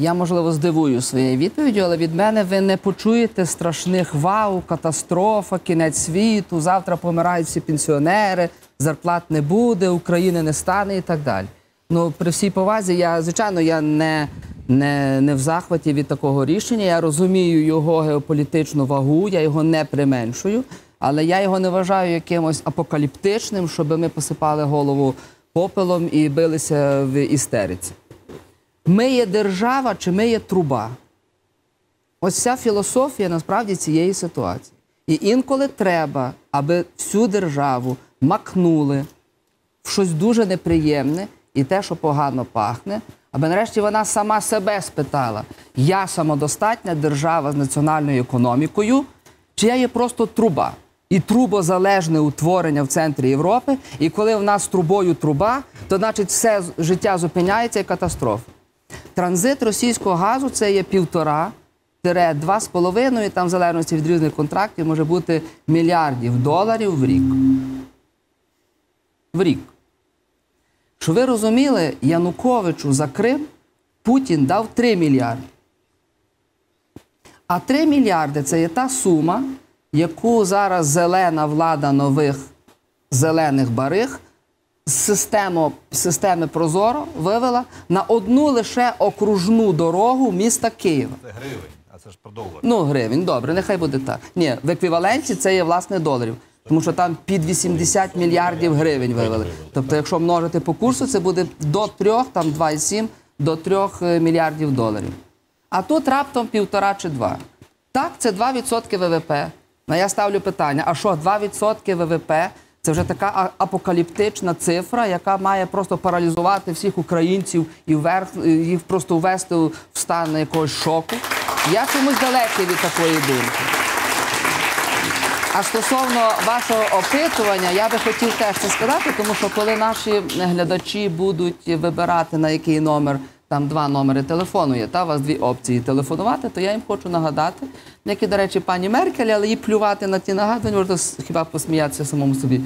Я, можливо, здивую своєю відповіддю, але від мене ви не почуєте страшних вау, катастрофа, кінець світу, завтра помирають всі пенсіонери, зарплат не буде, України не стане і так далі. Ну, при всій повазі, я, звичайно, я не не, не в захваті від такого рішення. Я розумію його геополітичну вагу, я його не применшую, але я його не вважаю якимось апокаліптичним, щоб ми посипали голову попелом і билися в істериці ми є держава чи ми є труба. Ось ця філософія насправді цієї ситуації. І інколи треба, аби всю державу макнули в щось дуже неприємне і те, що погано пахне, аби нарешті вона сама себе спитала: я самодостатня держава з національною економікою, чи я є просто труба. І трубозалежне утворення в центрі Європи. І коли в нас трубою труба, то значить все життя зупиняється і катастрофа транзит російського газу це є півтора. Два з половиною, там в залежності від різних контрактів, може бути мільярдів доларів в рік. В рік. Що ви розуміли, Януковичу за Крим Путін дав 3 мільярди. А 3 мільярди це є та сума, яку зараз зелена влада нових зелених барих з систему, системи Прозоро вивела на одну лише окружну дорогу міста Києва. Це гривень, а це ж про долар. Ну, гривень, добре, нехай буде так. Ні, в еквіваленті це є власне доларів. Тому що там під 80 мільярдів гривень вивели. Тобто, якщо множити по курсу, це буде до 3, там 2,7, до 3 е, мільярдів доларів. А тут раптом півтора чи два. Так, це 2% ВВП. Ну я ставлю питання: а що 2% ВВП? Це вже така апокаліптична цифра, яка має просто паралізувати всіх українців і вверх, їх просто ввести в стан якогось шоку. Я чомусь далекий від такої думки. А стосовно вашого опитування, я би хотів теж це сказати, тому що коли наші глядачі будуть вибирати на який номер там два номери телефону є, та у вас дві опції телефонувати, то я їм хочу нагадати, як і, до речі, пані Меркель, але і плювати на ті нагадування, можна хіба посміятися самому собі,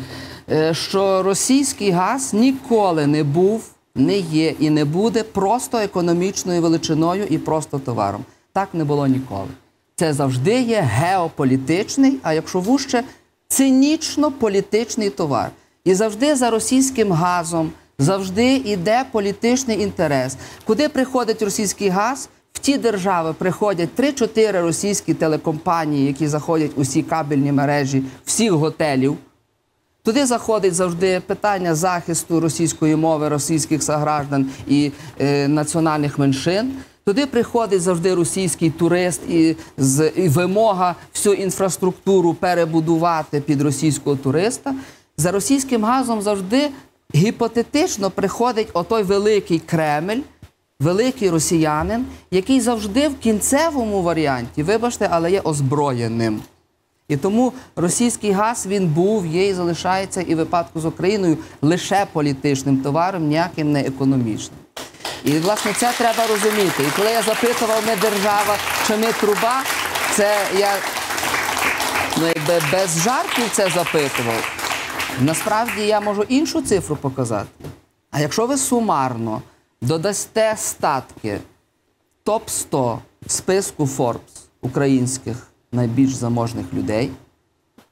е, що російський газ ніколи не був, не є і не буде просто економічною величиною і просто товаром. Так не було ніколи. Це завжди є геополітичний, а якщо вуще, цинічно політичний товар. І завжди за російським газом завжди йде політичний інтерес. Куди приходить російський газ? В ті держави приходять 3-4 російські телекомпанії, які заходять усі кабельні мережі всіх готелів. Туди заходить завжди питання захисту російської мови, російських сограждан і е, національних меншин. Туди приходить завжди російський турист і, з, і вимога всю інфраструктуру перебудувати під російського туриста. За російським газом завжди гіпотетично приходить отой великий Кремль, великий росіянин, який завжди в кінцевому варіанті, вибачте, але є озброєним. І тому російський газ він був, є і залишається і випадку з Україною лише політичним товаром, ніяким не економічним. І власне це треба розуміти. І коли я запитував, ми держава чи ми труба, це я ну, якби без жартів це запитував. Насправді я можу іншу цифру показати. А якщо ви сумарно додасте статки топ-100 списку Forbes українських найбільш заможних людей,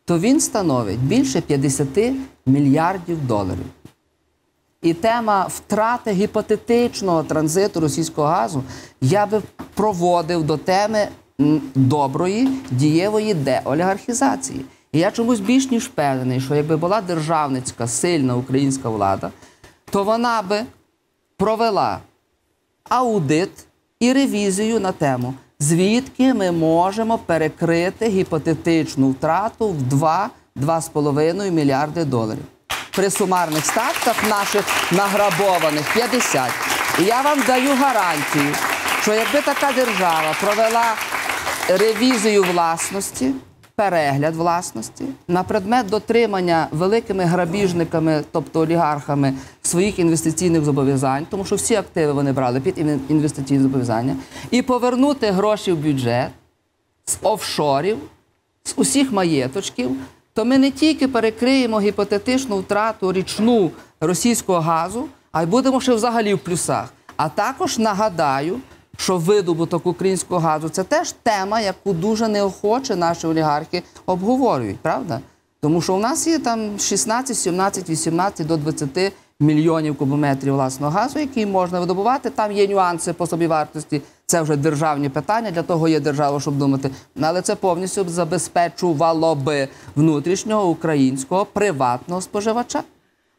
то він становить більше 50 мільярдів доларів. І тема втрати гіпотетичного транзиту російського газу я би проводив до теми доброї, дієвої деолігархізації. І я чомусь більш ніж впевнений, що якби була державницька сильна українська влада, то вона би провела аудит і ревізію на тему, звідки ми можемо перекрити гіпотетичну втрату в 2-2,5 мільярди доларів. При сумарних статках наших награбованих 50. І я вам даю гарантію, що якби така держава провела ревізію власності перегляд власності на предмет дотримання великими грабіжниками, тобто олігархами, своїх інвестиційних зобов'язань, тому що всі активи вони брали під інвестиційні зобов'язання, і повернути гроші в бюджет з офшорів, з усіх маєточків. То ми не тільки перекриємо гіпотетичну втрату річну російського газу, а й будемо ще взагалі в плюсах. А також нагадаю, що видобуток українського газу це теж тема, яку дуже неохоче наші олігархи обговорюють, правда? Тому що у нас є там 16, 17, 18 до 20 мільйонів кубометрів власного газу, який можна видобувати. Там є нюанси по собі вартості. Це вже державні питання, для того є держава, щоб думати. Але це повністю забезпечувало би внутрішнього українського приватного споживача.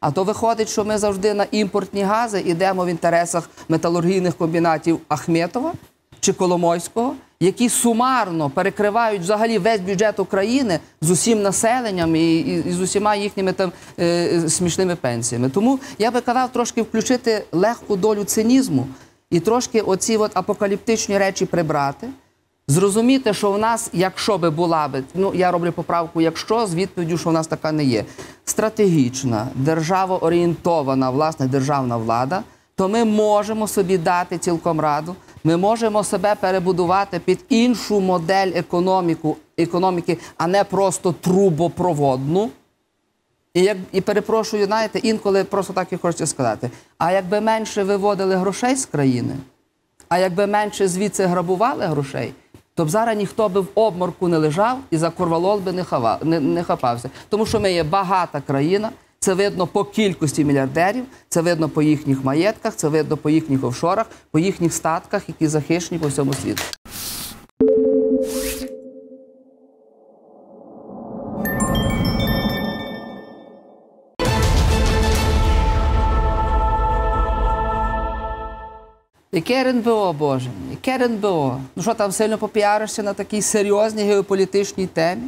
А то виходить, що ми завжди на імпортні гази йдемо в інтересах металургійних комбінатів Ахметова чи Коломойського, які сумарно перекривають взагалі весь бюджет України з усім населенням і, і, і з усіма їхніми там е, смішними пенсіями. Тому я би казав трошки включити легку долю цинізму і трошки оці от апокаліптичні речі прибрати. Зрозуміти, що в нас, якщо би була би, ну я роблю поправку, якщо з відповіддю, що в нас така не є, стратегічна державоорієнтована власне державна влада, то ми можемо собі дати цілком раду. Ми можемо себе перебудувати під іншу модель економіку, економіки, а не просто трубопроводну. І як і перепрошую, знаєте, інколи просто так і хочеться сказати: а якби менше виводили грошей з країни, а якби менше звідси грабували грошей то тобто б зараз ніхто би в обморку не лежав і за корвалол би не, хава, не, не хапався. Тому що ми є багата країна, це видно по кількості мільярдерів, це видно по їхніх маєтках, це видно по їхніх офшорах, по їхніх статках, які захищені по всьому світу. Яке РНБО, Боже? Яке РНБО? Ну що там сильно попіаришся на такій серйозній геополітичній темі?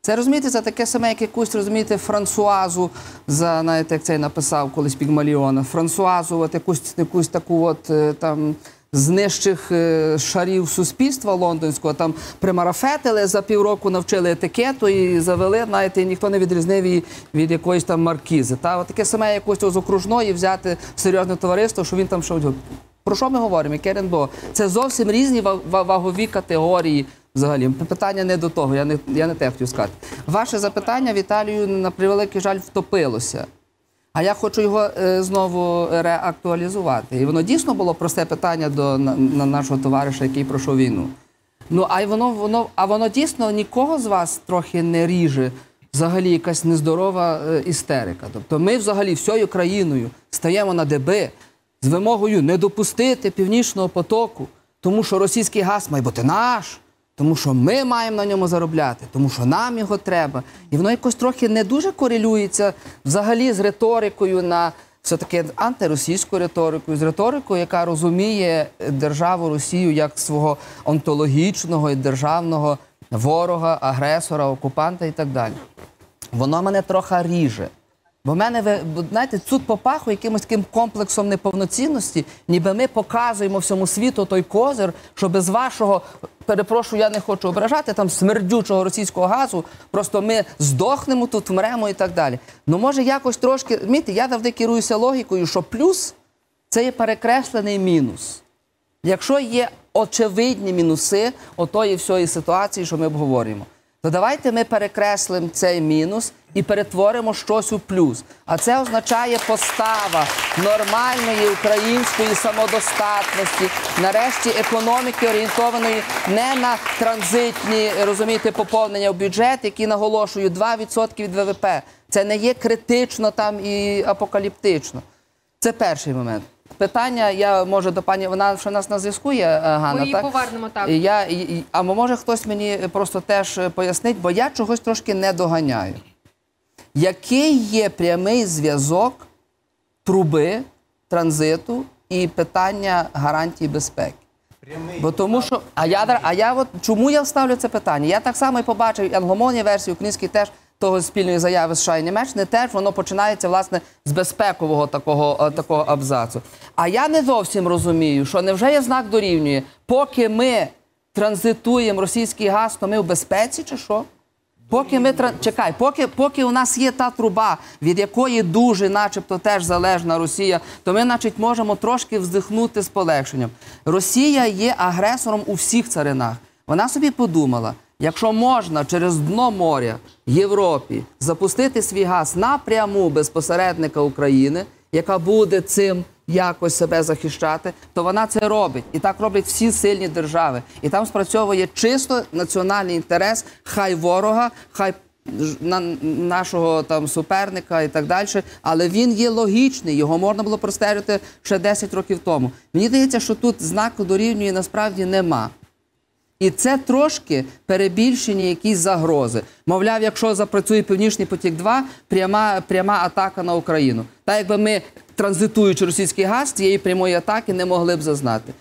Це розумієте, це таке саме, як якусь розумієте, Франсуазу, за знаєте, як це цей написав колись Пігмаліона, Франсуазу, от якусь якусь таку от е, там з нижчих е, шарів суспільства лондонського, там примарафетили за півроку навчили етикету і завели, знаєте, і ніхто не відрізнив її від якоїсь там маркізи. Та таке саме якось з окружної взяти серйозне товариство, що він там що про що ми говоримо? Яке РНБО? Це зовсім різні вагові категорії. Взагалі, питання не до того, я не я не те хотів сказати. Ваше запитання Віталію, на превеликий жаль, втопилося. А я хочу його е, знову реактуалізувати. І воно дійсно було просте питання до на, на нашого товариша, який пройшов війну. Ну, а воно воно, а воно дійсно нікого з вас трохи не ріже, взагалі якась нездорова е, істерика. Тобто ми взагалі всією країною стаємо на деби, з вимогою не допустити північного потоку, тому що російський газ має бути наш, тому що ми маємо на ньому заробляти, тому що нам його треба. І воно якось трохи не дуже корелюється взагалі з риторикою на все-таки антиросійською риторикою, з риторикою, яка розуміє державу Росію як свого онтологічного і державного ворога, агресора, окупанта і так далі. Воно мене трохи ріже. Бо в мене ви знаєте, цуд по паху якимось таким комплексом неповноцінності, ніби ми показуємо всьому світу той козир, що без вашого перепрошую, я не хочу ображати там смердючого російського газу. Просто ми здохнемо тут, вмремо і так далі. Ну може якось трошки розумієте, Я завжди керуюся логікою, що плюс це є перекреслений мінус. Якщо є очевидні мінуси отої всієї ситуації, що ми обговорюємо, то давайте ми перекреслимо цей мінус і перетворимо щось у плюс. А це означає постава нормальної української самодостатності, нарешті економіки орієнтованої не на транзитні розумієте, поповнення в бюджет, які наголошую 2% від ВВП. Це не є критично там і апокаліптично. Це перший момент. Питання я може до пані. Вона ще нас на зв'язку є е, Ганна. Ми її повернемо так. Я а може хтось мені просто теж пояснить, бо я чогось трошки не доганяю. Який є прямий зв'язок труби, транзиту і питання гарантій безпеки? Бо тому, що а я а я от чому я ставлю це питання? Я так само і побачив англомовні версії, українські теж того спільної заяви США і Німеччини. Теж воно починається власне з безпекового такого е, такого абзацу. А я не зовсім розумію, що невже є знак дорівнює, поки ми транзитуємо російський газ, то ми в безпеці чи що? Поки ми чекай, поки поки у нас є та труба, від якої дуже, начебто, теж залежна Росія, то ми, значить, можемо трошки вздихнути з полегшенням. Росія є агресором у всіх царинах. Вона собі подумала: якщо можна через дно моря Європі запустити свій газ напряму без посередника України, яка буде цим якось себе захищати, то вона це робить. І так роблять всі сильні держави. І там спрацьовує чисто національний інтерес, хай ворога, хай на нашого там суперника і так далі, але він є логічний, його можна було простежити ще 10 років тому. Мені здається, що тут знаку дорівнює насправді нема. І це трошки перебільшені якісь загрози. Мовляв, якщо запрацює Північний потік, 2 пряма пряма атака на Україну. Так якби ми транзитуючи російський газ, цієї прямої атаки не могли б зазнати.